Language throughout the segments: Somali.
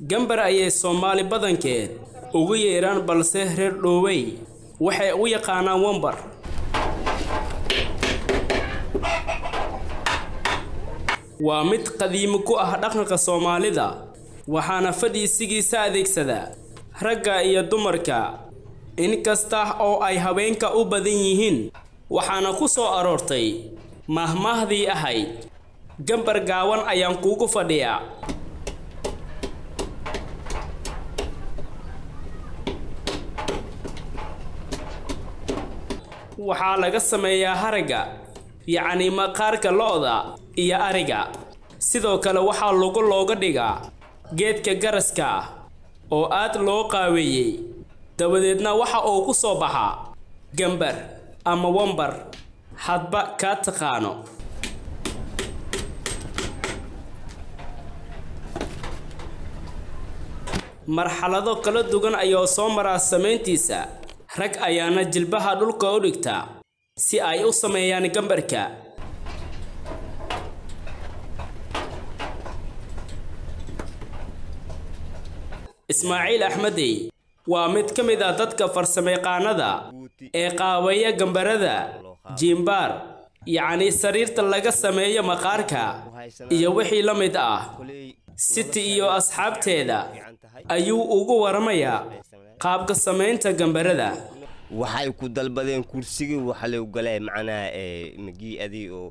gambar ayay soomaali badankeed ugu yeedhaan balse reer dhoowey waxay u yaqaanaan wambar waa mid qadiimi ku ah dhaqanka soomaalida waxaana fadhiisigiisa adeegsadaa ragga iyo dumarka inkasta oo ay haweenka u badan yihiin waxaana ku soo aroortay mahmaahdii ahayd gambar gaawan ayaan kuugu fadhiyaa waxaa laga sameeyaa haragga yacni maqaarka lo-da iyo ariga sidoo kale waxaa lagu looga dhigaa geedka garaska oo aad loo qaaweeyey dabadeedna waxa uu ku soo baxaa gambar ama wambar hadba kaa taqaano marxalado kala dugan ayaa soo maraa samayntiisa rag ayaana jilbaha dhulka u dhigta si ay u sameeyaan gambarka ismaaciil axmedey waa mid ka mid a ah dadka farsamayaqaanada ee qaaweeya gambarada jiimbaar yacnii sariirta laga sameeyo maqaarka iyo wixii la mid ah city iyo asxaabteeda ayuu ugu waramayaa qaabka samaynta gambarada waxay ku dalbadeen kursigii waxalay galee macnaha eh, magii adii oo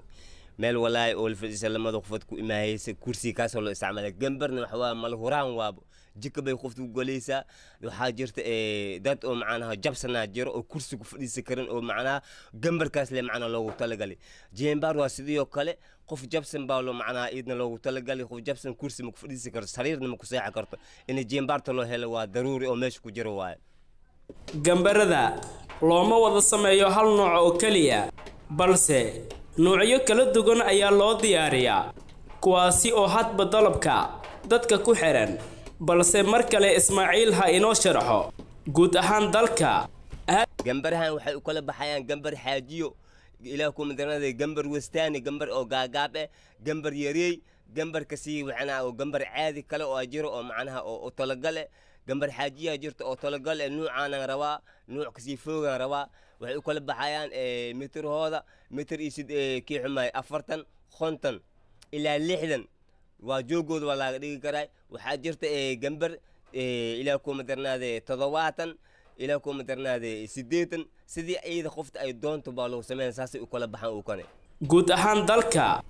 meel walaay oo la fadhiisa lamada qofad ku imaahaysa kursiga kaasoo loo isticmaalay gambarna waxawaa malhuraan waabo jika bay qofta u golaysaa waxaa jirta eh, dad oo macnaha jabsanaa jiro oo kursi ku fadhiisa karin oo macnaha gambarkaas le macnaha loogu talagalay jeembaar waa sidii kale qof jabsan baa loo macnaha iidna loogu talagalay qof jabsan kursi ma ku fadhiisi karto sariirna ma ku seexi karto in jeembaarta loo helo waa daruuri oo meesha ku jiro waaye gambarada looma wada sameeyo hal nooc oo keliya balse noocyo kala dugan ayaa loo diyaariyaa kuwaasi oo hadba dalabka dadka ku xidhan balse mar kale ismaaciil ha inoo sharaxo guud ahaan dalka gambarahan waxay u kala baxayaan gambar xaajiyo ilaah ku madarnada gambar wastaani gambar oo gaagaab eh gambar yareey gambar kasii wacnaa oo gambar caadi kale oo jiro oo macnaha oo talagale gambar xaajiyaha jirta oo talagal eh nuucaanan rabaa nuuc kasii foogaan rabaa waxay u kala baxayaan mitirhooda eh, mitir iyo eh, kii xumaay afartan konton ilaa lixdan waa joogooda waa laaga dhigi karaa waxaa jirta eh, gambar eh, ilaa kuma darnaade toddobaatan ilaa kuma darnaade siddeetan sidii iyada qofta ay doonto baa loo sameyn saasay u kala baxaan uu kane guud ahaan dalka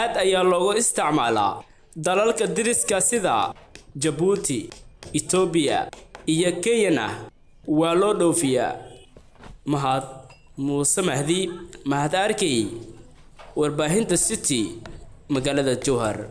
aad ayaa loogu isticmaalaa dalalka diriska sida jabuuti etoobiya iyo kenyana waa loo dhoofiyaa mahad muuse mahdi mahad arkey warbaahinta city magaalada jowhar